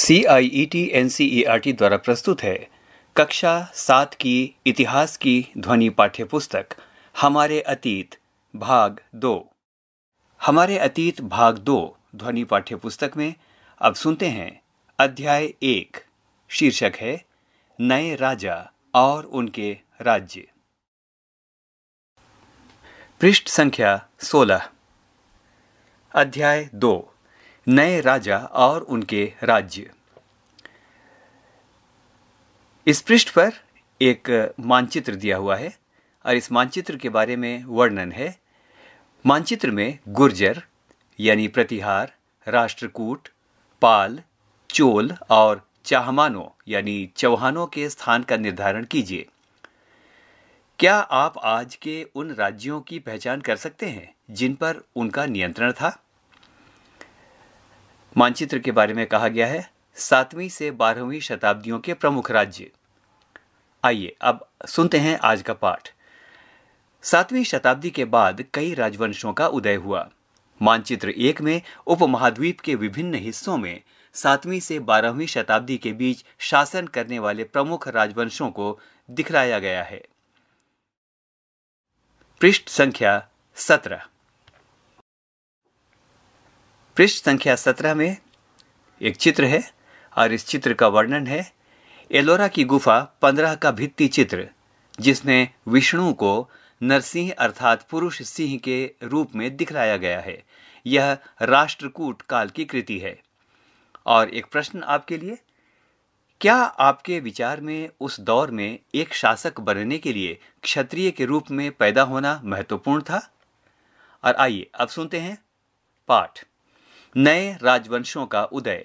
C I E T N C E R T द्वारा प्रस्तुत है कक्षा सात की इतिहास की ध्वनि पाठ्य पुस्तक हमारे अतीत भाग दो हमारे अतीत भाग दो ध्वनि पाठ्य पुस्तक में अब सुनते हैं अध्याय एक शीर्षक है नए राजा और उनके राज्य पृष्ठ संख्या सोलह अध्याय दो नए राजा और उनके राज्य इस पृष्ठ पर एक मानचित्र दिया हुआ है और इस मानचित्र के बारे में वर्णन है मानचित्र में गुर्जर यानी प्रतिहार राष्ट्रकूट पाल चोल और चाहमानों यानी चौहानों के स्थान का निर्धारण कीजिए क्या आप आज के उन राज्यों की पहचान कर सकते हैं जिन पर उनका नियंत्रण था मानचित्र के बारे में कहा गया है सातवीं से बारहवीं शताब्दियों के प्रमुख राज्य आइए अब सुनते हैं आज का पाठ सातवीं शताब्दी के बाद कई राजवंशों का उदय हुआ मानचित्र एक में उपमहाद्वीप के विभिन्न हिस्सों में सातवीं से बारहवीं शताब्दी के बीच शासन करने वाले प्रमुख राजवंशों को दिखलाया गया है पृष्ठ संख्या सत्रह पृष्ठ संख्या सत्रह में एक चित्र है और इस चित्र का वर्णन है एलोरा की गुफा पंद्रह का भित्ति चित्र जिसमें विष्णु को नरसिंह अर्थात पुरुष सिंह के रूप में दिखलाया गया है यह राष्ट्रकूट काल की कृति है और एक प्रश्न आपके लिए क्या आपके विचार में उस दौर में एक शासक बनने के लिए क्षत्रिय के रूप में पैदा होना महत्वपूर्ण था और आइए अब सुनते हैं पाठ नए राजवंशों का उदय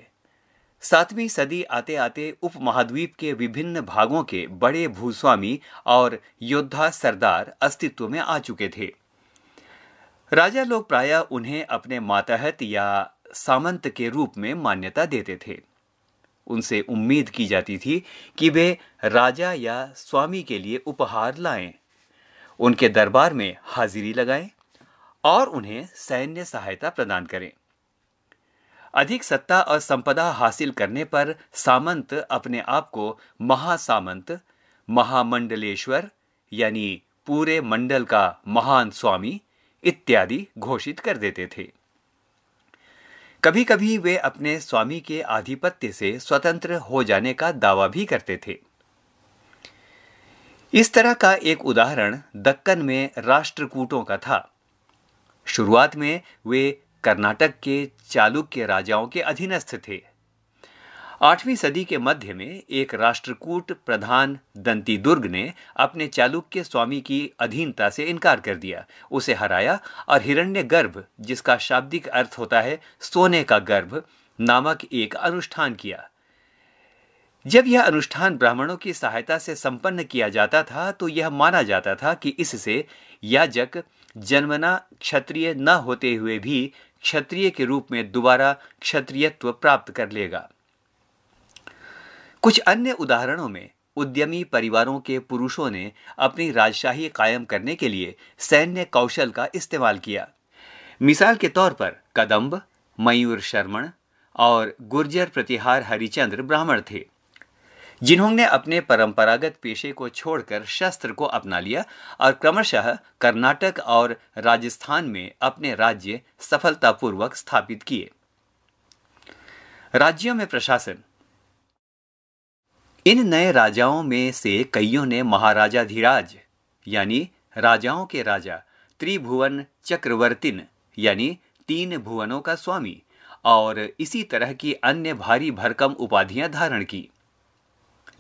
सातवीं सदी आते आते उपमहाद्वीप के विभिन्न भागों के बड़े भूस्वामी और योद्धा सरदार अस्तित्व में आ चुके थे राजा लोग प्राय उन्हें अपने मातहत या सामंत के रूप में मान्यता देते थे उनसे उम्मीद की जाती थी कि वे राजा या स्वामी के लिए उपहार लाएं, उनके दरबार में हाजिरी लगाएं और उन्हें सैन्य सहायता प्रदान करें अधिक सत्ता और संपदा हासिल करने पर सामंत अपने आप को महासामंत महामंडलेश्वर यानी पूरे मंडल का महान स्वामी इत्यादि घोषित कर देते थे कभी कभी वे अपने स्वामी के आधिपत्य से स्वतंत्र हो जाने का दावा भी करते थे इस तरह का एक उदाहरण दक्कन में राष्ट्रकूटों का था शुरुआत में वे कर्नाटक के चालुक्य राजाओं के अधीनस्थ थे आठवीं सदी के मध्य में एक राष्ट्रकूट प्रधान दंती दुर्ग ने अपने चालुक्य स्वामी की अधीनता से इनकार कर दिया उसे हराया और हिरण्य गर्भ जिसका शाब्दिक अर्थ होता है सोने का गर्भ नामक एक अनुष्ठान किया जब यह अनुष्ठान ब्राह्मणों की सहायता से संपन्न किया जाता था तो यह माना जाता था कि इससे याजक जन्मना क्षत्रिय न होते हुए भी क्षत्रिय के रूप में दोबारा क्षत्रियत्व प्राप्त कर लेगा कुछ अन्य उदाहरणों में उद्यमी परिवारों के पुरुषों ने अपनी राजशाही कायम करने के लिए सैन्य कौशल का इस्तेमाल किया मिसाल के तौर पर कदम्ब मयूर शर्मण और गुर्जर प्रतिहार हरिचंद्र ब्राह्मण थे जिन्होंने अपने परंपरागत पेशे को छोड़कर शस्त्र को अपना लिया और क्रमशः कर्नाटक और राजस्थान में अपने राज्य सफलतापूर्वक स्थापित किए राज्यों में प्रशासन इन नए राजाओं में से कईयों ने महाराजा धीराज यानी राजाओं के राजा त्रिभुवन चक्रवर्तिन यानी तीन भुवनों का स्वामी और इसी तरह की अन्य भारी भरकम उपाधियां धारण की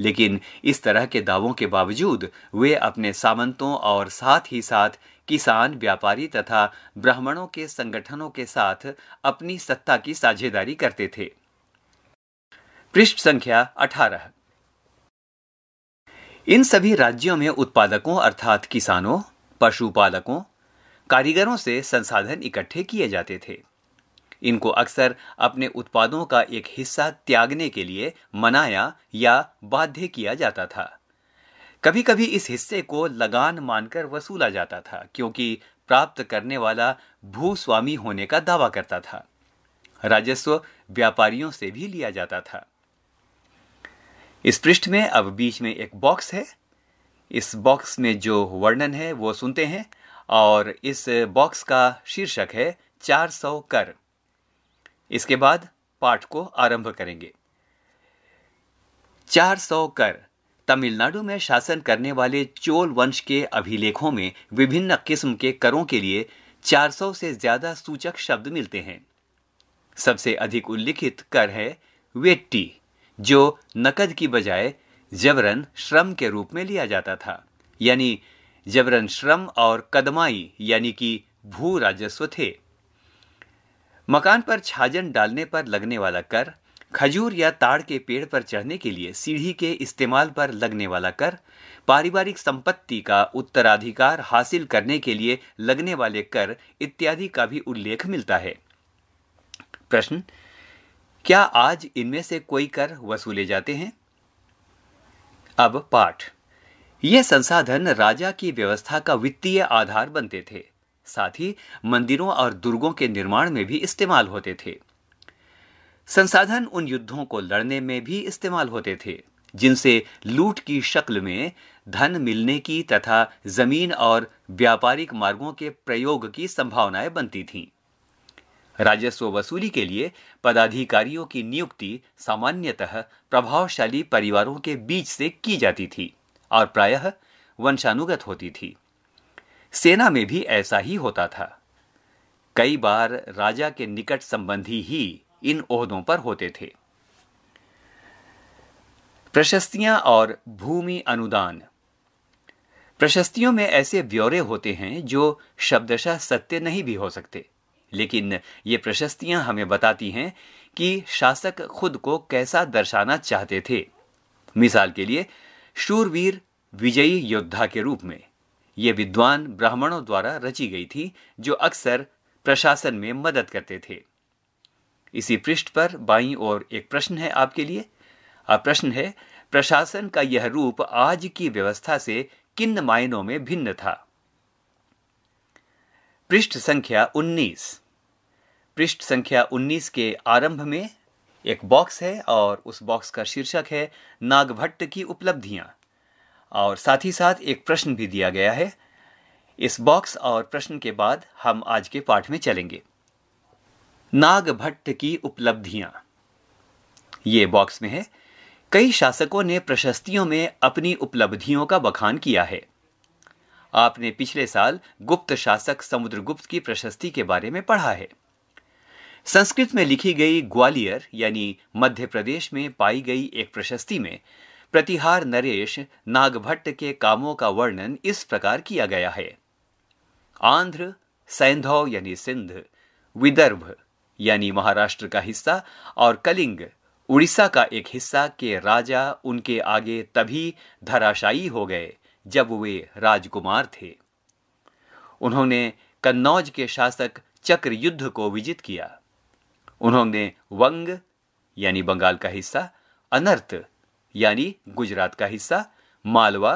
लेकिन इस तरह के दावों के बावजूद वे अपने सामंतों और साथ ही साथ किसान व्यापारी तथा ब्राह्मणों के संगठनों के साथ अपनी सत्ता की साझेदारी करते थे पृष्ठ संख्या अठारह इन सभी राज्यों में उत्पादकों अर्थात किसानों पशुपालकों कारीगरों से संसाधन इकट्ठे किए जाते थे इनको अक्सर अपने उत्पादों का एक हिस्सा त्यागने के लिए मनाया या बाध्य किया जाता था कभी कभी इस हिस्से को लगान मानकर वसूला जाता था क्योंकि प्राप्त करने वाला भूस्वामी होने का दावा करता था राजस्व व्यापारियों से भी लिया जाता था इस पृष्ठ में अब बीच में एक बॉक्स है इस बॉक्स में जो वर्णन है वो सुनते हैं और इस बॉक्स का शीर्षक है 400 कर इसके बाद पाठ को आरंभ करेंगे 400 कर तमिलनाडु में शासन करने वाले चोल वंश के अभिलेखों में विभिन्न किस्म के करों के लिए 400 से ज्यादा सूचक शब्द मिलते हैं सबसे अधिक उल्लिखित कर है वेट्टी जो नकद की बजाय जबरन श्रम के रूप में लिया जाता था यानी जबरन श्रम और कदमाई यानी कि भू राजस्व थे मकान पर छाजन डालने पर लगने वाला कर खजूर या ताड़ के पेड़ पर चढ़ने के लिए सीढ़ी के इस्तेमाल पर लगने वाला कर पारिवारिक संपत्ति का उत्तराधिकार हासिल करने के लिए लगने वाले कर इत्यादि का भी उल्लेख मिलता है प्रश्न क्या आज इनमें से कोई कर वसूले जाते हैं अब पाठ ये संसाधन राजा की व्यवस्था का वित्तीय आधार बनते थे साथ ही मंदिरों और दुर्गों के निर्माण में भी इस्तेमाल होते थे संसाधन उन युद्धों को लड़ने में भी इस्तेमाल होते थे जिनसे लूट की शक्ल में धन मिलने की तथा जमीन और व्यापारिक मार्गों के प्रयोग की संभावनाएं बनती थीं राजस्व वसूली के लिए पदाधिकारियों की नियुक्ति सामान्यतः प्रभावशाली परिवारों के बीच से की जाती थी और प्रायः वंशानुगत होती थी सेना में भी ऐसा ही होता था कई बार राजा के निकट संबंधी ही इन ओहदों पर होते थे प्रशस्तियां और भूमि अनुदान प्रशस्तियों में ऐसे ब्यौरे होते हैं जो शब्दशः सत्य नहीं भी हो सकते लेकिन ये प्रशस्तियां हमें बताती हैं कि शासक खुद को कैसा दर्शाना चाहते थे मिसाल के लिए शूरवीर विजयी योद्धा के रूप में ये विद्वान ब्राह्मणों द्वारा रची गई थी जो अक्सर प्रशासन में मदद करते थे इसी पृष्ठ पर बाई और एक प्रश्न है आपके लिए आप प्रश्न है प्रशासन का यह रूप आज की व्यवस्था से किन मायनों में भिन्न था पृष्ठ संख्या 19 पृष्ठ संख्या 19 के आरंभ में एक बॉक्स है और उस बॉक्स का शीर्षक है नागभट्ट की उपलब्धियां और साथ ही साथ एक प्रश्न भी दिया गया है इस बॉक्स और प्रश्न के बाद हम आज के पाठ में चलेंगे नाग भट्ट की उपलब्धियां ये बॉक्स में है कई शासकों ने प्रशस्तियों में अपनी उपलब्धियों का बखान किया है आपने पिछले साल गुप्त शासक समुद्रगुप्त की प्रशस्ति के बारे में पढ़ा है संस्कृत में लिखी गई ग्वालियर यानी मध्य प्रदेश में पाई गई एक प्रशस्ति में प्रतिहार नरेश नागभट्ट के कामों का वर्णन इस प्रकार किया गया है आंध्र सैंधव यानी सिंध विदर्भ यानी महाराष्ट्र का हिस्सा और कलिंग उड़ीसा का एक हिस्सा के राजा उनके आगे तभी धराशायी हो गए जब वे राजकुमार थे उन्होंने कन्नौज के शासक चक्र युद्ध को विजित किया उन्होंने वंग यानी बंगाल का हिस्सा अनर्थ यानी गुजरात का हिस्सा मालवा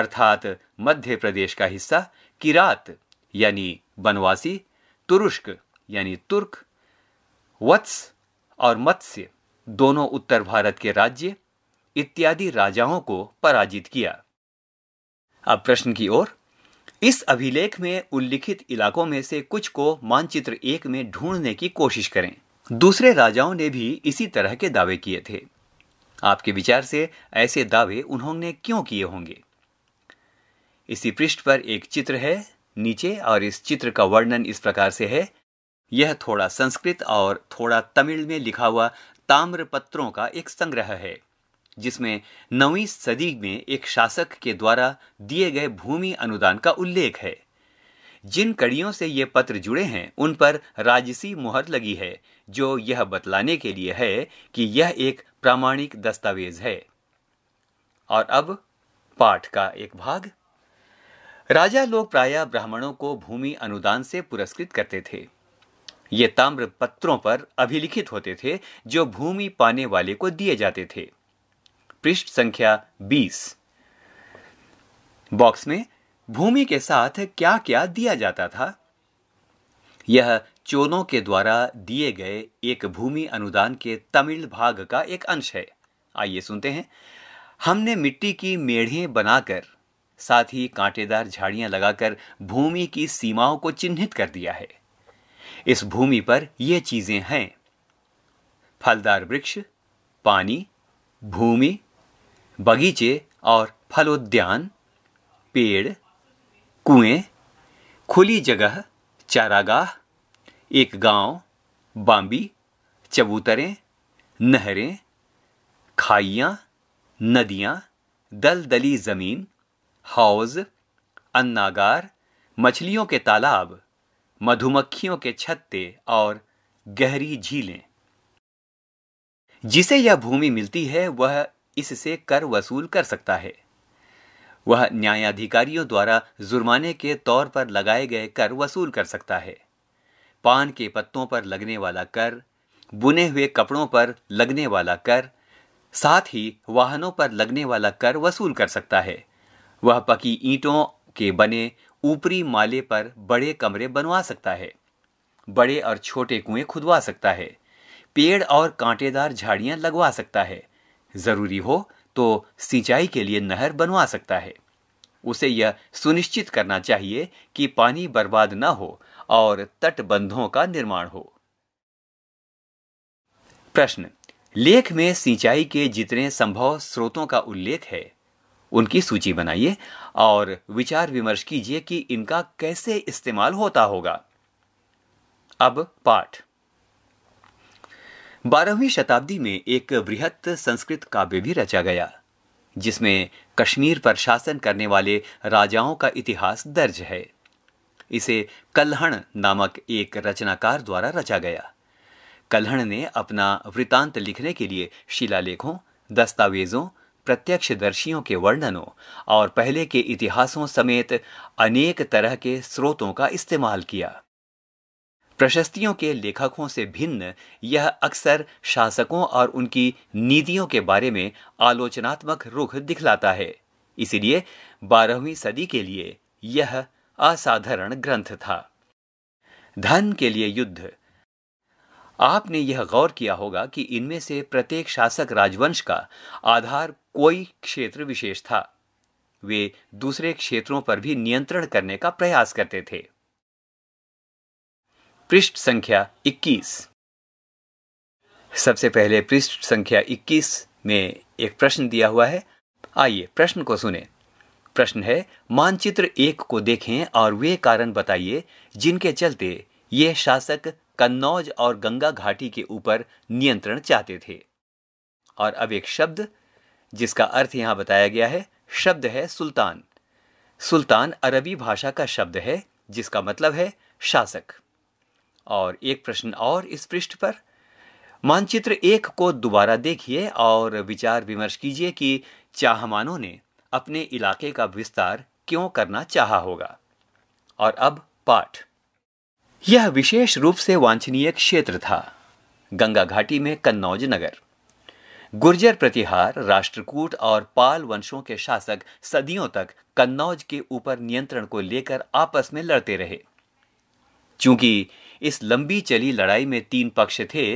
अर्थात मध्य प्रदेश का हिस्सा किरात यानी बनवासी तुरुष्क यानी तुर्क वत्स और मत्स्य दोनों उत्तर भारत के राज्य इत्यादि राजाओं को पराजित किया अब प्रश्न की ओर इस अभिलेख में उल्लिखित इलाकों में से कुछ को मानचित्र एक में ढूंढने की कोशिश करें दूसरे राजाओं ने भी इसी तरह के दावे किए थे आपके विचार से ऐसे दावे उन्होंने क्यों किए होंगे इसी पृष्ठ पर एक चित्र है नीचे और इस चित्र का वर्णन इस प्रकार से है यह थोड़ा संस्कृत और थोड़ा तमिल में लिखा हुआ ताम्र पत्रों का एक संग्रह है जिसमें नवी सदी में एक शासक के द्वारा दिए गए भूमि अनुदान का उल्लेख है जिन कड़ियों से ये पत्र जुड़े हैं उन पर राजसी मुहर लगी है जो यह बतलाने के लिए है कि यह एक प्रामाणिक दस्तावेज है और अब पाठ का एक भाग राजा लोग प्राय ब्राह्मणों को भूमि अनुदान से पुरस्कृत करते थे ये ताम्र पत्रों पर अभिलिखित होते थे जो भूमि पाने वाले को दिए जाते थे पृष्ठ संख्या 20 बॉक्स में भूमि के साथ क्या क्या दिया जाता था यह चोनों के द्वारा दिए गए एक भूमि अनुदान के तमिल भाग का एक अंश है आइए सुनते हैं हमने मिट्टी की मेढे बनाकर साथ ही कांटेदार झाड़ियां लगाकर भूमि की सीमाओं को चिन्हित कर दिया है इस भूमि पर ये चीजें हैं फलदार वृक्ष पानी भूमि बगीचे और फलोद्यान पेड़ कुएं खुली जगह चारागाह एक गांव, बाम्बी चबूतरें नहरें खाइयाँ नदियाँ दलदली ज़मीन हौज अन्नागार मछलियों के तालाब मधुमक्खियों के छत्ते और गहरी झीलें जिसे यह भूमि मिलती है वह इससे कर वसूल कर सकता है वह न्यायाधिकारियों द्वारा जुर्माने के तौर पर लगाए गए कर वसूल कर सकता है पान के पत्तों पर लगने वाला कर बुने हुए कपड़ों पर लगने वाला कर साथ ही वाहनों पर लगने वाला कर वसूल कर सकता है वह पकी ईंटों के बने ऊपरी माले पर बड़े कमरे बनवा सकता है बड़े और छोटे कुएं खुदवा सकता है पेड़ और कांटेदार झाड़ियां लगवा सकता है जरूरी हो तो सिंचाई के लिए नहर बनवा सकता है उसे यह सुनिश्चित करना चाहिए कि पानी बर्बाद न हो और तटबंधों का निर्माण हो प्रश्न लेख में सिंचाई के जितने संभव स्रोतों का उल्लेख है उनकी सूची बनाइए और विचार विमर्श कीजिए कि इनका कैसे इस्तेमाल होता होगा अब पाठ बारहवीं शताब्दी में एक वृहत संस्कृत काव्य भी रचा गया जिसमें कश्मीर पर शासन करने वाले राजाओं का इतिहास दर्ज है इसे कल्हण नामक एक रचनाकार द्वारा रचा गया कल्हण ने अपना वृतांत लिखने के लिए शिलालेखों दस्तावेजों प्रत्यक्षदर्शियों के वर्णनों और पहले के इतिहासों समेत अनेक तरह के स्रोतों का इस्तेमाल किया प्रशस्तियों के लेखकों से भिन्न यह अक्सर शासकों और उनकी नीतियों के बारे में आलोचनात्मक रुख दिखलाता है इसीलिए बारहवीं सदी के लिए यह असाधारण ग्रंथ था धन के लिए युद्ध आपने यह गौर किया होगा कि इनमें से प्रत्येक शासक राजवंश का आधार कोई क्षेत्र विशेष था वे दूसरे क्षेत्रों पर भी नियंत्रण करने का प्रयास करते थे पृष्ठ संख्या 21 सबसे पहले पृष्ठ संख्या 21 में एक प्रश्न दिया हुआ है आइए प्रश्न को सुने प्रश्न है मानचित्र एक को देखें और वे कारण बताइए जिनके चलते ये शासक कन्नौज और गंगा घाटी के ऊपर नियंत्रण चाहते थे और अब एक शब्द जिसका अर्थ यहां बताया गया है शब्द है सुल्तान सुल्तान अरबी भाषा का शब्द है जिसका मतलब है शासक और एक प्रश्न और इस पृष्ठ पर मानचित्र एक को दोबारा देखिए और विचार विमर्श कीजिए कि चाहमानों ने अपने इलाके का विस्तार क्यों करना चाहा होगा और अब पाठ यह विशेष रूप से वांछनीय क्षेत्र था गंगा घाटी में कन्नौज नगर गुर्जर प्रतिहार राष्ट्रकूट और पाल वंशों के शासक सदियों तक कन्नौज के ऊपर नियंत्रण को लेकर आपस में लड़ते रहे चूंकि इस लंबी चली लड़ाई में तीन पक्ष थे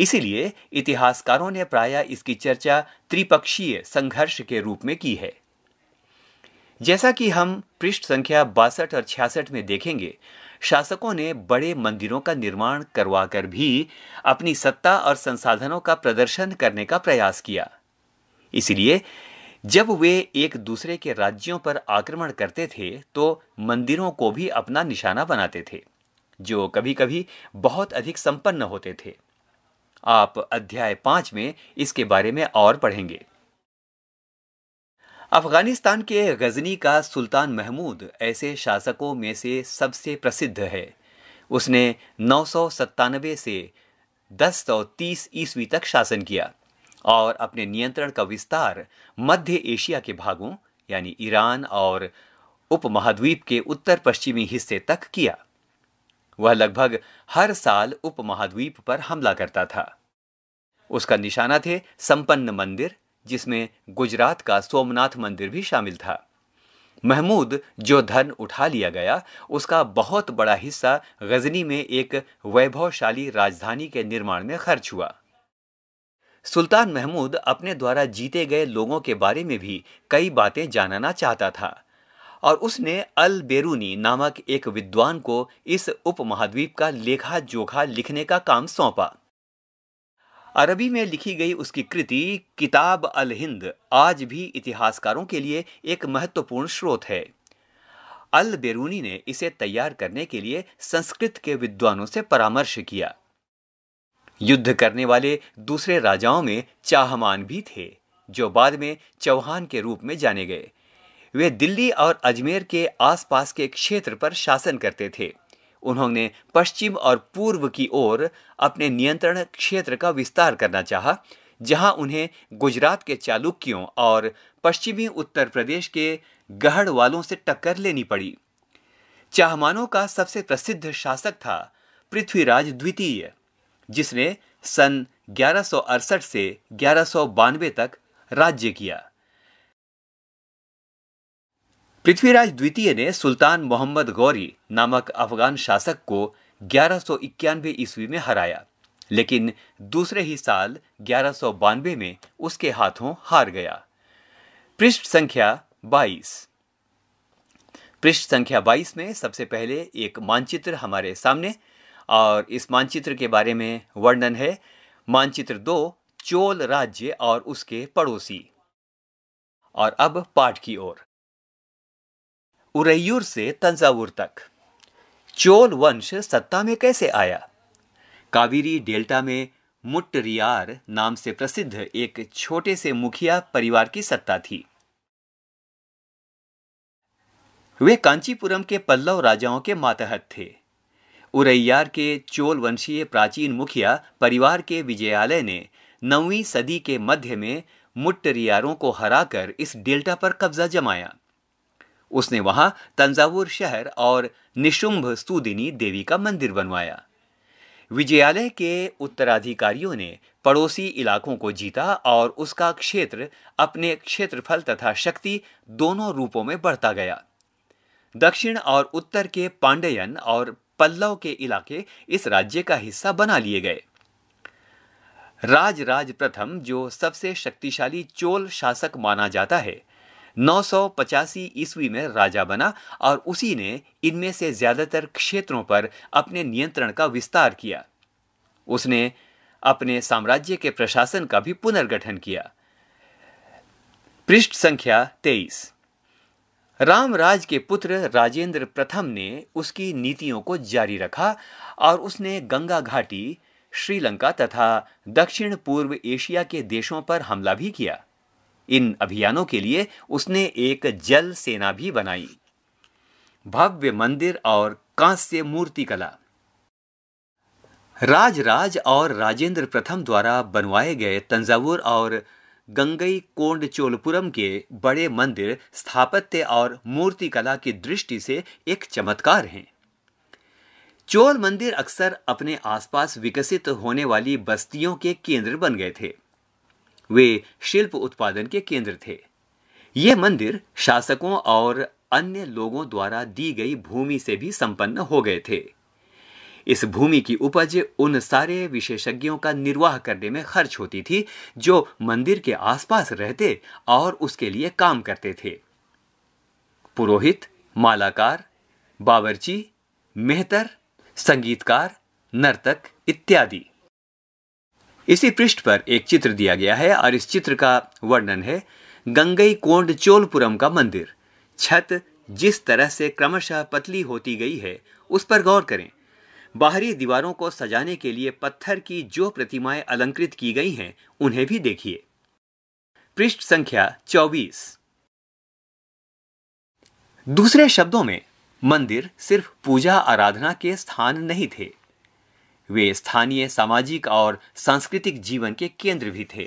इसीलिए इतिहासकारों ने प्राय इसकी चर्चा त्रिपक्षीय संघर्ष के रूप में की है जैसा कि हम पृष्ठ संख्या बासठ और छियासठ में देखेंगे शासकों ने बड़े मंदिरों का निर्माण करवाकर भी अपनी सत्ता और संसाधनों का प्रदर्शन करने का प्रयास किया इसलिए जब वे एक दूसरे के राज्यों पर आक्रमण करते थे तो मंदिरों को भी अपना निशाना बनाते थे जो कभी कभी बहुत अधिक संपन्न होते थे आप अध्याय पांच में इसके बारे में और पढ़ेंगे अफगानिस्तान के गजनी का सुल्तान महमूद ऐसे शासकों में से सबसे प्रसिद्ध है उसने नौ से दस सौ ईस्वी तक शासन किया और अपने नियंत्रण का विस्तार मध्य एशिया के भागों यानी ईरान और उपमहाद्वीप के उत्तर पश्चिमी हिस्से तक किया वह लगभग हर साल उपमहाद्वीप पर हमला करता था उसका निशाना थे संपन्न मंदिर जिसमें गुजरात का सोमनाथ मंदिर भी शामिल था महमूद जो धन उठा लिया गया उसका बहुत बड़ा हिस्सा गजनी में एक वैभवशाली राजधानी के निर्माण में खर्च हुआ सुल्तान महमूद अपने द्वारा जीते गए लोगों के बारे में भी कई बातें जानना चाहता था और उसने अल बेरूनी नामक एक विद्वान को इस उपमहाद्वीप का लेखा जोखा लिखने का काम सौंपा अरबी में लिखी गई उसकी कृति किताब अल हिंद आज भी इतिहासकारों के लिए एक महत्वपूर्ण स्रोत है अल बेरूनी ने इसे तैयार करने के लिए संस्कृत के विद्वानों से परामर्श किया युद्ध करने वाले दूसरे राजाओं में चाहमान भी थे जो बाद में चौहान के रूप में जाने गए वे दिल्ली और अजमेर के आसपास के क्षेत्र पर शासन करते थे उन्होंने पश्चिम और पूर्व की ओर अपने नियंत्रण क्षेत्र का विस्तार करना चाहा, जहां उन्हें गुजरात के चालुक्यों और पश्चिमी उत्तर प्रदेश के गहड़ वालों से टक्कर लेनी पड़ी चाहमानों का सबसे प्रसिद्ध शासक था पृथ्वीराज द्वितीय जिसने सन ग्यारह से ग्यारह तक राज्य किया पृथ्वीराज द्वितीय ने सुल्तान मोहम्मद गौरी नामक अफगान शासक को ग्यारह सौ इक्यानवे ईस्वी में हराया लेकिन दूसरे ही साल ग्यारह सौ बानवे में उसके हाथों हार गया पृष्ठ संख्या बाईस पृष्ठ संख्या बाईस में सबसे पहले एक मानचित्र हमारे सामने और इस मानचित्र के बारे में वर्णन है मानचित्र दो चोल राज्य और उसके पड़ोसी और अब पाठ की ओर उरैयूर से तंजावुर तक चोल वंश सत्ता में कैसे आया कावेरी डेल्टा में मुट्टरियार नाम से प्रसिद्ध एक छोटे से मुखिया परिवार की सत्ता थी वे कांचीपुरम के पल्लव राजाओं के मातहत थे उरैयार के चोल वंशीय प्राचीन मुखिया परिवार के विजयालय ने नौवीं सदी के मध्य में मुट्टरियारों को हराकर इस डेल्टा पर कब्जा जमाया उसने वहां तंजावुर शहर और निशुंभ सुदिनी देवी का मंदिर बनवाया विजयालय के उत्तराधिकारियों ने पड़ोसी इलाकों को जीता और उसका क्षेत्र अपने क्षेत्रफल तथा शक्ति दोनों रूपों में बढ़ता गया दक्षिण और उत्तर के पांडयन और पल्लव के इलाके इस राज्य का हिस्सा बना लिए गए राजराज प्रथम जो सबसे शक्तिशाली चोल शासक माना जाता है नौ सौ ईस्वी में राजा बना और उसी ने इनमें से ज़्यादातर क्षेत्रों पर अपने नियंत्रण का विस्तार किया उसने अपने साम्राज्य के प्रशासन का भी पुनर्गठन किया पृष्ठ संख्या तेईस राम राज के पुत्र राजेंद्र प्रथम ने उसकी नीतियों को जारी रखा और उसने गंगा घाटी श्रीलंका तथा दक्षिण पूर्व एशिया के देशों पर हमला भी किया इन अभियानों के लिए उसने एक जल सेना भी बनाई भव्य मंदिर और कांस्य मूर्ति कला राज और राजेंद्र प्रथम द्वारा बनवाए गए तंजावुर और गंगई कोंड चोलपुरम के बड़े मंदिर स्थापत्य और मूर्तिकला की दृष्टि से एक चमत्कार हैं चोल मंदिर अक्सर अपने आसपास विकसित होने वाली बस्तियों के केंद्र बन गए थे वे शिल्प उत्पादन के केंद्र थे ये मंदिर शासकों और अन्य लोगों द्वारा दी गई भूमि से भी संपन्न हो गए थे इस भूमि की उपज उन सारे विशेषज्ञों का निर्वाह करने में खर्च होती थी जो मंदिर के आसपास रहते और उसके लिए काम करते थे पुरोहित मालाकार बावर्ची मेहतर संगीतकार नर्तक इत्यादि इसी पृष्ठ पर एक चित्र दिया गया है और इस चित्र का वर्णन है गंगई कोंड चोलपुरम का मंदिर छत जिस तरह से क्रमशः पतली होती गई है उस पर गौर करें बाहरी दीवारों को सजाने के लिए पत्थर की जो प्रतिमाएं अलंकृत की गई हैं उन्हें भी देखिए पृष्ठ संख्या 24 दूसरे शब्दों में मंदिर सिर्फ पूजा आराधना के स्थान नहीं थे वे स्थानीय सामाजिक और सांस्कृतिक जीवन के केंद्र भी थे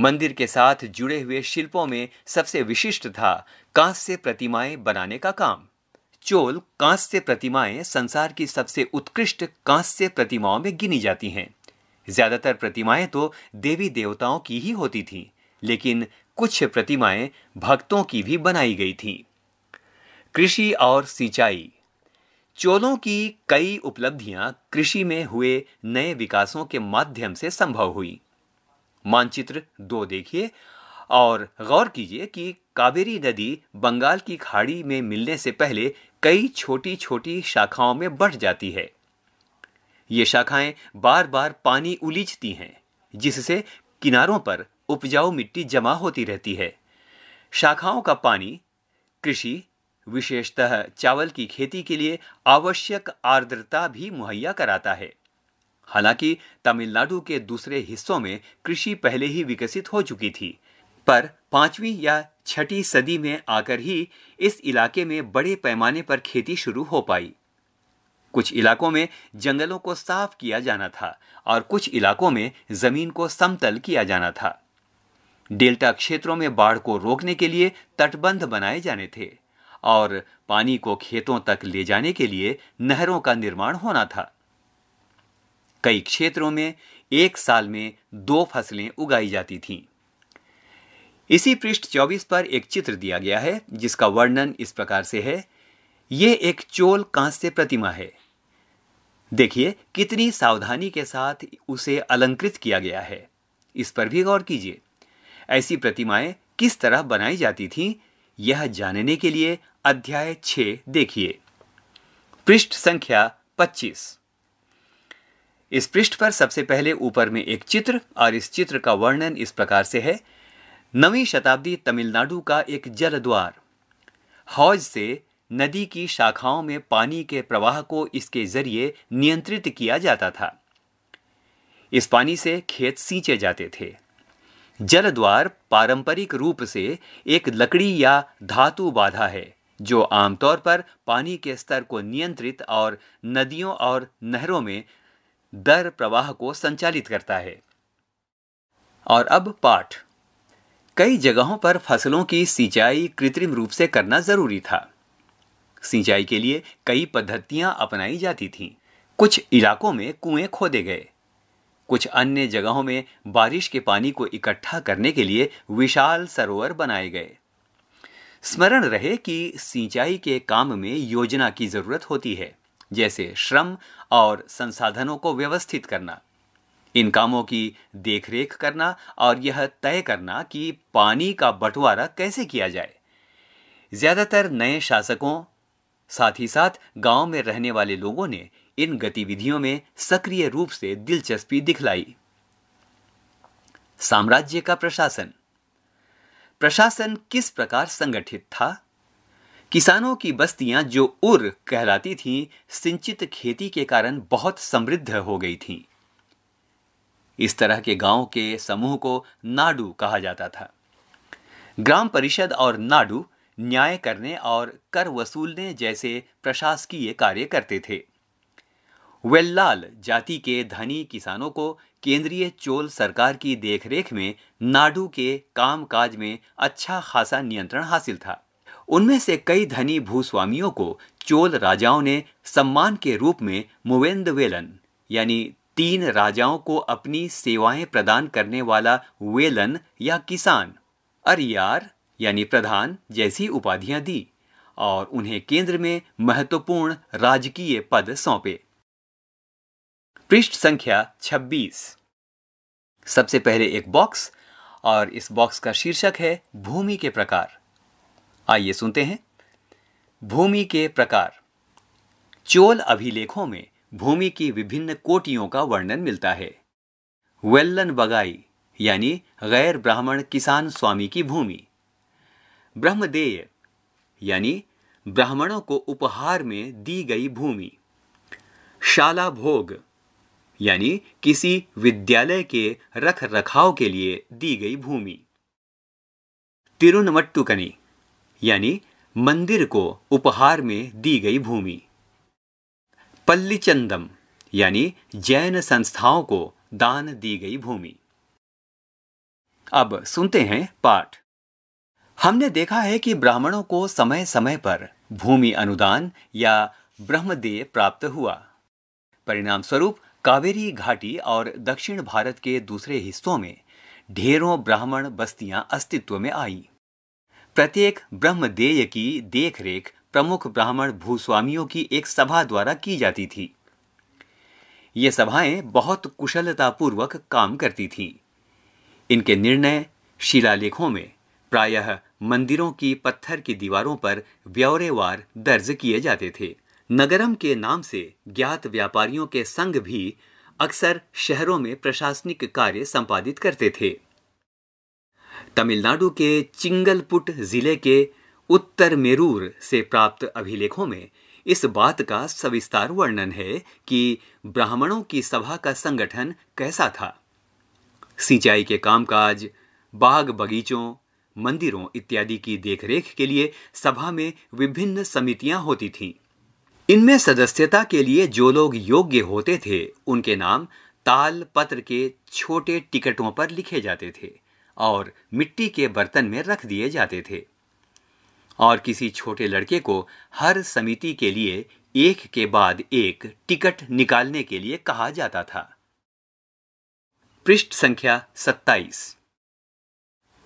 मंदिर के साथ जुड़े हुए शिल्पों में सबसे विशिष्ट था कांस से प्रतिमाएं बनाने का काम चोल कांस से प्रतिमाएं संसार की सबसे उत्कृष्ट कांस से प्रतिमाओं में गिनी जाती हैं ज्यादातर प्रतिमाएं तो देवी देवताओं की ही होती थीं लेकिन कुछ प्रतिमाएं भक्तों की भी बनाई गई थीं कृषि और सिंचाई चोलों की कई उपलब्धियां कृषि में हुए नए विकासों के माध्यम से संभव हुई मानचित्र दो देखिए और गौर कीजिए कि कावेरी नदी बंगाल की खाड़ी में मिलने से पहले कई छोटी छोटी शाखाओं में बढ़ जाती है ये शाखाएं बार बार पानी उलीझती हैं जिससे किनारों पर उपजाऊ मिट्टी जमा होती रहती है शाखाओं का पानी कृषि विशेषतः चावल की खेती के लिए आवश्यक आर्द्रता भी मुहैया कराता है हालांकि तमिलनाडु के दूसरे हिस्सों में कृषि पहले ही विकसित हो चुकी थी पर पांचवी या छठी सदी में आकर ही इस इलाके में बड़े पैमाने पर खेती शुरू हो पाई कुछ इलाकों में जंगलों को साफ किया जाना था और कुछ इलाकों में जमीन को समतल किया जाना था डेल्टा क्षेत्रों में बाढ़ को रोकने के लिए तटबंध बनाए जाने थे और पानी को खेतों तक ले जाने के लिए नहरों का निर्माण होना था कई क्षेत्रों में एक साल में दो फसलें उगाई जाती थीं इसी पृष्ठ 24 पर एक चित्र दिया गया है जिसका वर्णन इस प्रकार से है ये एक चोल कांस्य प्रतिमा है देखिए कितनी सावधानी के साथ उसे अलंकृत किया गया है इस पर भी गौर कीजिए ऐसी प्रतिमाएं किस तरह बनाई जाती थीं यह जानने के लिए अध्याय छ देखिए पृष्ठ संख्या पच्चीस इस पृष्ठ पर सबसे पहले ऊपर में एक चित्र और इस चित्र का वर्णन इस प्रकार से है नवी शताब्दी तमिलनाडु का एक जल द्वार हौज से नदी की शाखाओं में पानी के प्रवाह को इसके जरिए नियंत्रित किया जाता था इस पानी से खेत सींचे जाते थे जल द्वार पारंपरिक रूप से एक लकड़ी या धातु बाधा है जो आमतौर पर पानी के स्तर को नियंत्रित और नदियों और नहरों में दर प्रवाह को संचालित करता है और अब पाठ कई जगहों पर फसलों की सिंचाई कृत्रिम रूप से करना जरूरी था सिंचाई के लिए कई पद्धतियां अपनाई जाती थीं कुछ इलाकों में कुएं खोदे गए कुछ अन्य जगहों में बारिश के पानी को इकट्ठा करने के लिए विशाल सरोवर बनाए गए स्मरण रहे कि सिंचाई के काम में योजना की जरूरत होती है जैसे श्रम और संसाधनों को व्यवस्थित करना इन कामों की देखरेख करना और यह तय करना कि पानी का बंटवारा कैसे किया जाए ज़्यादातर नए शासकों साथ ही साथ गांव में रहने वाले लोगों ने इन गतिविधियों में सक्रिय रूप से दिलचस्पी दिखलाई साम्राज्य का प्रशासन प्रशासन किस प्रकार संगठित था किसानों की बस्तियां जो उर कहलाती थीं सिंचित खेती के कारण बहुत समृद्ध हो गई थीं इस तरह के गांव के समूह को नाडू कहा जाता था ग्राम परिषद और नाडू न्याय करने और कर वसूलने जैसे प्रशासकीय कार्य करते थे वेल्लाल जाति के धनी किसानों को केंद्रीय चोल सरकार की देखरेख में नाडू के कामकाज में अच्छा खासा नियंत्रण हासिल था उनमें से कई धनी भूस्वामियों को चोल राजाओं ने सम्मान के रूप में वेलन यानी तीन राजाओं को अपनी सेवाएं प्रदान करने वाला वेलन या किसान अरियार यानी प्रधान जैसी उपाधियां दी और उन्हें केंद्र में महत्वपूर्ण राजकीय पद सौंपे पृष्ठ संख्या 26 सबसे पहले एक बॉक्स और इस बॉक्स का शीर्षक है भूमि के प्रकार आइए सुनते हैं भूमि के प्रकार चोल अभिलेखों में भूमि की विभिन्न कोटियों का वर्णन मिलता है वेल्लन बगाई यानी गैर ब्राह्मण किसान स्वामी की भूमि ब्रह्मदेय यानी ब्राह्मणों को उपहार में दी गई भूमि शाला भोग यानी किसी विद्यालय के रख रखाव के लिए दी गई भूमि तिरुनमट्टुकनी यानी मंदिर को उपहार में दी गई भूमि पल्लीचंदम यानी जैन संस्थाओं को दान दी गई भूमि अब सुनते हैं पाठ हमने देखा है कि ब्राह्मणों को समय समय पर भूमि अनुदान या ब्रह्मदेय प्राप्त हुआ परिणाम स्वरूप कावेरी घाटी और दक्षिण भारत के दूसरे हिस्सों में ढेरों ब्राह्मण बस्तियां अस्तित्व में आई प्रत्येक ब्रह्मदेय की देखरेख प्रमुख ब्राह्मण भूस्वामियों की एक सभा द्वारा की जाती थी ये सभाएं बहुत कुशलतापूर्वक काम करती थीं इनके निर्णय शिलालेखों में प्रायः मंदिरों की पत्थर की दीवारों पर ब्यौरेवार दर्ज किए जाते थे नगरम के नाम से ज्ञात व्यापारियों के संघ भी अक्सर शहरों में प्रशासनिक कार्य संपादित करते थे तमिलनाडु के चिंगलपुट जिले के उत्तर मेरूर से प्राप्त अभिलेखों में इस बात का सविस्तार वर्णन है कि ब्राह्मणों की सभा का संगठन कैसा था सिंचाई के कामकाज बाग बगीचों मंदिरों इत्यादि की देखरेख के लिए सभा में विभिन्न समितियां होती थीं इनमें सदस्यता के लिए जो लोग योग्य होते थे उनके नाम ताल पत्र के छोटे टिकटों पर लिखे जाते थे और मिट्टी के बर्तन में रख दिए जाते थे और किसी छोटे लड़के को हर समिति के लिए एक के बाद एक टिकट निकालने के लिए कहा जाता था पृष्ठ संख्या सत्ताईस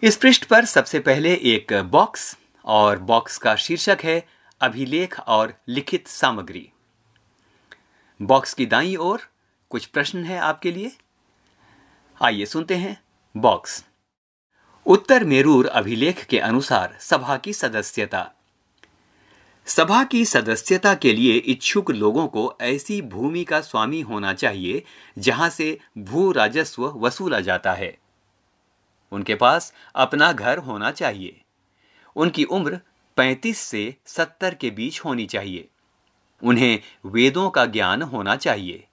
इस पृष्ठ पर सबसे पहले एक बॉक्स और बॉक्स का शीर्षक है अभिलेख और लिखित सामग्री बॉक्स की दाई ओर कुछ प्रश्न है आपके लिए आइए सुनते हैं बॉक्स उत्तर मेरूर अभिलेख के अनुसार सभा की सदस्यता सभा की सदस्यता के लिए इच्छुक लोगों को ऐसी भूमि का स्वामी होना चाहिए जहां से भू राजस्व वसूला जाता है उनके पास अपना घर होना चाहिए उनकी उम्र पैंतीस से सत्तर के बीच होनी चाहिए उन्हें वेदों का ज्ञान होना चाहिए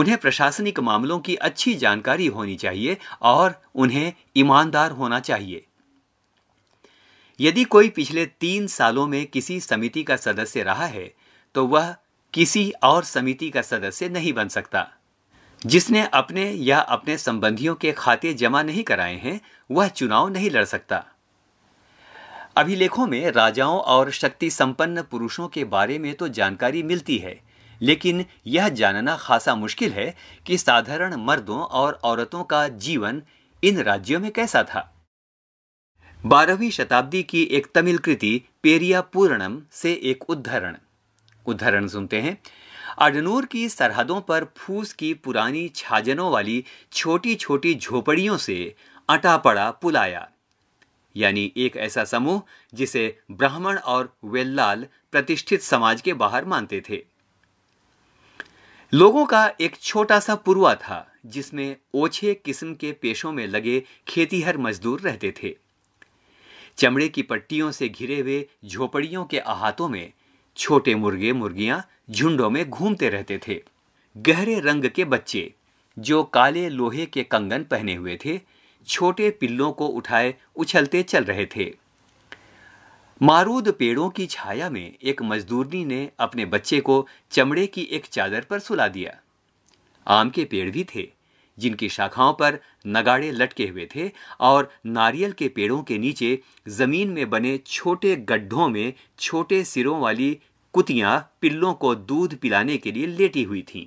उन्हें प्रशासनिक मामलों की अच्छी जानकारी होनी चाहिए और उन्हें ईमानदार होना चाहिए यदि कोई पिछले तीन सालों में किसी समिति का सदस्य रहा है तो वह किसी और समिति का सदस्य नहीं बन सकता जिसने अपने या अपने संबंधियों के खाते जमा नहीं कराए हैं वह चुनाव नहीं लड़ सकता अभिलेखों में राजाओं और शक्ति संपन्न पुरुषों के बारे में तो जानकारी मिलती है लेकिन यह जानना खासा मुश्किल है कि साधारण मर्दों और औरतों का जीवन इन राज्यों में कैसा था बारहवीं शताब्दी की एक तमिल कृति पेरिया पूर्णम से एक उद्धरण उद्धरण सुनते हैं अडनूर की सरहदों पर फूस की पुरानी छाजनों वाली छोटी छोटी झोपड़ियों से अटा पड़ा पुलाया यानी एक ऐसा समूह जिसे ब्राह्मण और वेल्लाल प्रतिष्ठित समाज के बाहर मानते थे लोगों का एक छोटा सा पुरवा था जिसमें ओछे किस्म के पेशों में लगे खेतीहर मजदूर रहते थे चमड़े की पट्टियों से घिरे हुए झोपड़ियों के अहातों में छोटे मुर्गे मुर्गियां झुंडों में घूमते रहते थे गहरे रंग के बच्चे जो काले लोहे के कंगन पहने हुए थे छोटे पिल्लों को उठाए उछलते चल रहे थे मारूद पेड़ों की छाया में एक मजदूरनी ने अपने बच्चे को चमड़े की एक चादर पर सुला दिया आम के पेड़ भी थे जिनकी शाखाओं पर नगाड़े लटके हुए थे और नारियल के पेड़ों के नीचे जमीन में बने छोटे गड्ढों में छोटे सिरों वाली कुतियां पिल्लों को दूध पिलाने के लिए लेटी हुई थीं।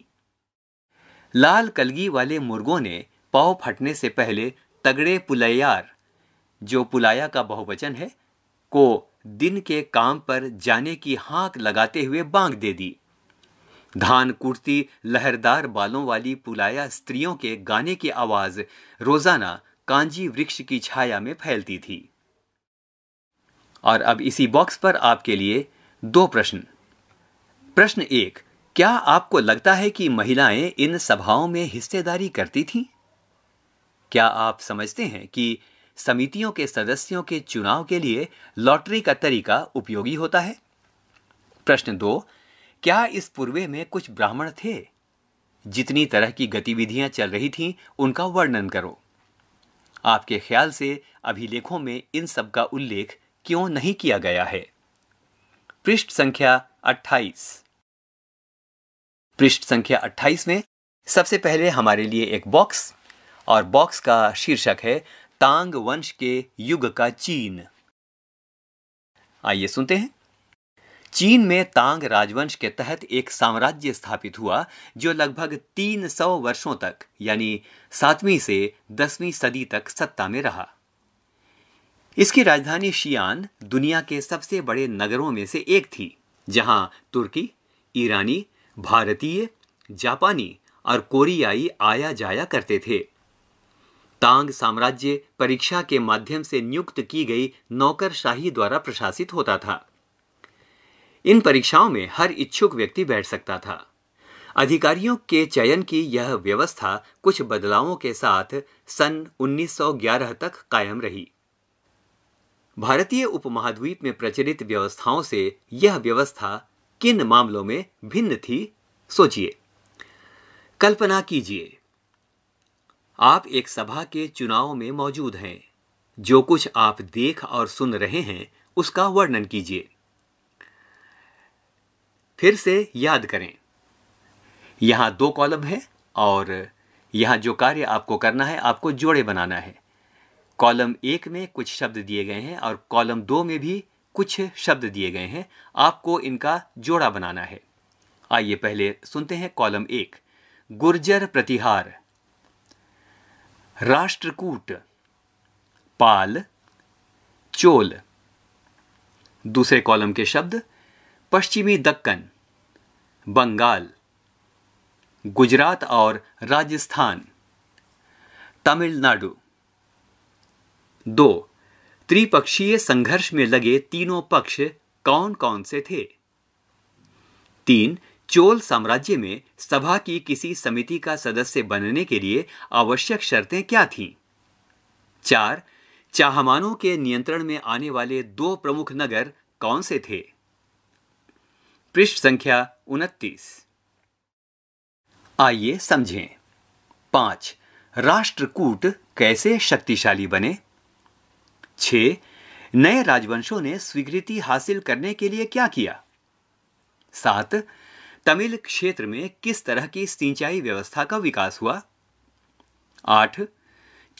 लाल कलगी वाले मुर्गों ने पाव फटने से पहले तगड़े पुलैयार जो पुलाया का बहुवचन है को दिन के काम पर जाने की हाँक लगाते हुए बांग दे दी धान कुर्ती लहरदार बालों वाली पुलाया स्त्रियों के गाने की आवाज रोजाना कांजी वृक्ष की छाया में फैलती थी और अब इसी बॉक्स पर आपके लिए दो प्रश्न प्रश्न एक क्या आपको लगता है कि महिलाएं इन सभाओं में हिस्सेदारी करती थीं? क्या आप समझते हैं कि समितियों के सदस्यों के चुनाव के लिए लॉटरी का तरीका उपयोगी होता है प्रश्न दो क्या इस पूर्वे में कुछ ब्राह्मण थे जितनी तरह की गतिविधियां चल रही थी उनका वर्णन करो आपके ख्याल से अभिलेखों में इन सब का उल्लेख क्यों नहीं किया गया है पृष्ठ संख्या 28 पृष्ठ संख्या 28 में सबसे पहले हमारे लिए एक बॉक्स और बॉक्स का शीर्षक है तांग वंश के युग का चीन आइए सुनते हैं चीन में तांग राजवंश के तहत एक साम्राज्य स्थापित हुआ जो लगभग 300 वर्षों तक यानी सातवीं से दसवीं सदी तक सत्ता में रहा इसकी राजधानी शियान दुनिया के सबसे बड़े नगरों में से एक थी जहां तुर्की ईरानी भारतीय जापानी और कोरियाई आया जाया करते थे तांग साम्राज्य परीक्षा के माध्यम से नियुक्त की गई नौकरशाही द्वारा प्रशासित होता था इन परीक्षाओं में हर इच्छुक व्यक्ति बैठ सकता था अधिकारियों के चयन की यह व्यवस्था कुछ बदलावों के साथ सन 1911 तक कायम रही भारतीय उपमहाद्वीप में प्रचलित व्यवस्थाओं से यह व्यवस्था किन मामलों में भिन्न थी सोचिए कल्पना कीजिए आप एक सभा के चुनाव में मौजूद हैं जो कुछ आप देख और सुन रहे हैं उसका वर्णन कीजिए फिर से याद करें यहां दो कॉलम है और यहां जो कार्य आपको करना है आपको जोड़े बनाना है कॉलम एक में कुछ शब्द दिए गए हैं और कॉलम दो में भी कुछ शब्द दिए गए हैं आपको इनका जोड़ा बनाना है आइए पहले सुनते हैं कॉलम एक गुर्जर प्रतिहार राष्ट्रकूट पाल चोल दूसरे कॉलम के शब्द पश्चिमी दक्कन बंगाल गुजरात और राजस्थान तमिलनाडु दो त्रिपक्षीय संघर्ष में लगे तीनों पक्ष कौन कौन से थे तीन चोल साम्राज्य में सभा की किसी समिति का सदस्य बनने के लिए आवश्यक शर्तें क्या थीं चार चाहमानों के नियंत्रण में आने वाले दो प्रमुख नगर कौन से थे पृष्ठ संख्या उनतीस आइए समझें पांच राष्ट्रकूट कैसे शक्तिशाली बने छ नए राजवंशों ने स्वीकृति हासिल करने के लिए क्या किया सात तमिल क्षेत्र में किस तरह की सिंचाई व्यवस्था का विकास हुआ आठ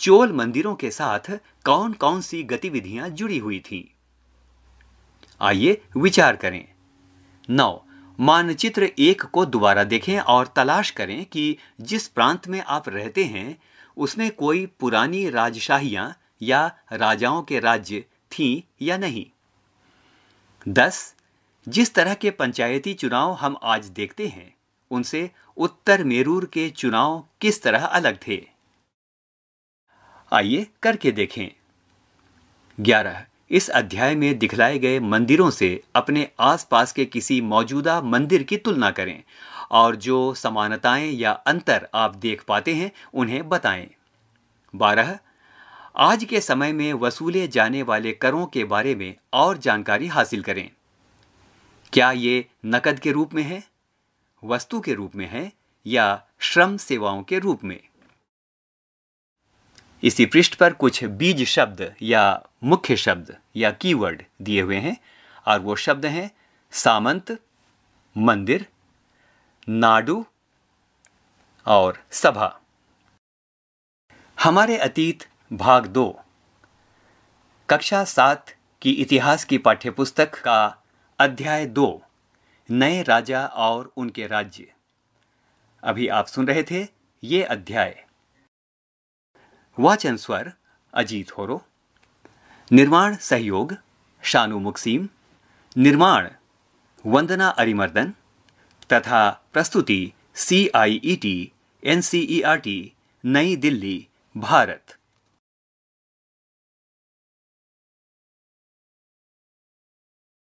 चोल मंदिरों के साथ कौन कौन सी गतिविधियां जुड़ी हुई थीं आइए विचार करें नौ मानचित्र एक को दोबारा देखें और तलाश करें कि जिस प्रांत में आप रहते हैं उसमें कोई पुरानी राजशाहियां या राजाओं के राज्य थीं या नहीं दस जिस तरह के पंचायती चुनाव हम आज देखते हैं उनसे उत्तर मेरूर के चुनाव किस तरह अलग थे आइए करके देखें ग्यारह इस अध्याय में दिखलाए गए मंदिरों से अपने आसपास के किसी मौजूदा मंदिर की तुलना करें और जो समानताएं या अंतर आप देख पाते हैं उन्हें बताएं बारह आज के समय में वसूले जाने वाले करों के बारे में और जानकारी हासिल करें क्या ये नकद के रूप में है वस्तु के रूप में है या श्रम सेवाओं के रूप में इसी पृष्ठ पर कुछ बीज शब्द या मुख्य शब्द या कीवर्ड दिए हुए हैं और वो शब्द हैं सामंत मंदिर नाडू और सभा हमारे अतीत भाग दो कक्षा सात की इतिहास की पाठ्यपुस्तक का अध्याय दो नए राजा और उनके राज्य अभी आप सुन रहे थे ये अध्याय वाचन स्वर अजीत होरो निर्माण सहयोग शानु मुक्सीम निर्माण वंदना अरिमर्दन तथा प्रस्तुति C I E T N C E R T नई दिल्ली भारत